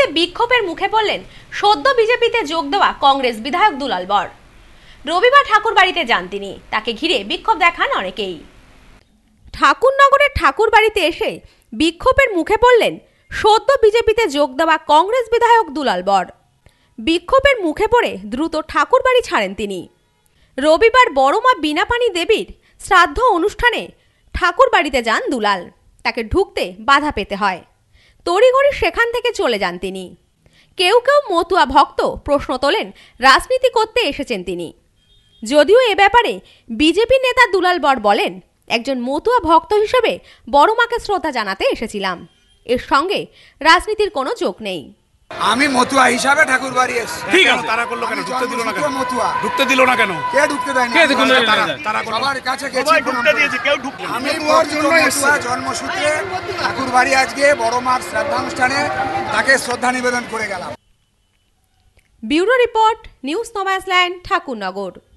দিল্লিতে বিক্ষোভের মুখে পড়লেন সদ্য বিজেপিতে যোগ দেওয়া কংগ্রেস বিধায়ক দুলাল বর রবিবার ঠাকুর বাড়িতে যান তিনি তাকে ঘিরে বিক্ষোভ দেখান অনেকেই ঠাকুরনগরের ঠাকুর বাড়িতে এসে বিক্ষোভের মুখে পড়লেন সদ্য বিজেপিতে যোগ দেওয়া কংগ্রেস বিধায়ক দুলাল বর বিক্ষোভের মুখে পড়ে দ্রুত ঠাকুর বাড়ি ছাড়েন তিনি রবিবার বড়মা বিনাপানি দেবীর শ্রাদ্ধ অনুষ্ঠানে ঠাকুর বাড়িতে যান দুলাল তাকে ঢুকতে বাধা পেতে হয় তড়িঘড়ি সেখান থেকে চলে যান তিনি কেউ কেউ মতুয়া ভক্ত প্রশ্ন তোলেন রাজনীতি করতে এসেছেন তিনি যদিও এ ব্যাপারে বিজেপি নেতা দুলাল বর বলেন একজন মতুয়া ভক্ত হিসেবে বড়মাকে শ্রদ্ধা জানাতে এসেছিলাম এর সঙ্গে রাজনীতির কোনো যোগ নেই আমি মতুয়া হিসাবে ঠাকুর বাড়ি এসেছি ঠিক আছে তারা করলো কেন ঢুকতে দিল না কেন মতুয়া ঢুকতে দিল না কেন কে ঢুকতে দেয় তারা সবার কাছে আমি জন্মসূত্রে ঠাকুর বাড়ি আজকে বড় মার শ্রাদ্ধানুষ্ঠানে তাকে শ্রদ্ধা নিবেদন করে গেলাম ব্যুরো রিপোর্ট নিউজ নমাইসল্যান্ড ঠাকুরনগর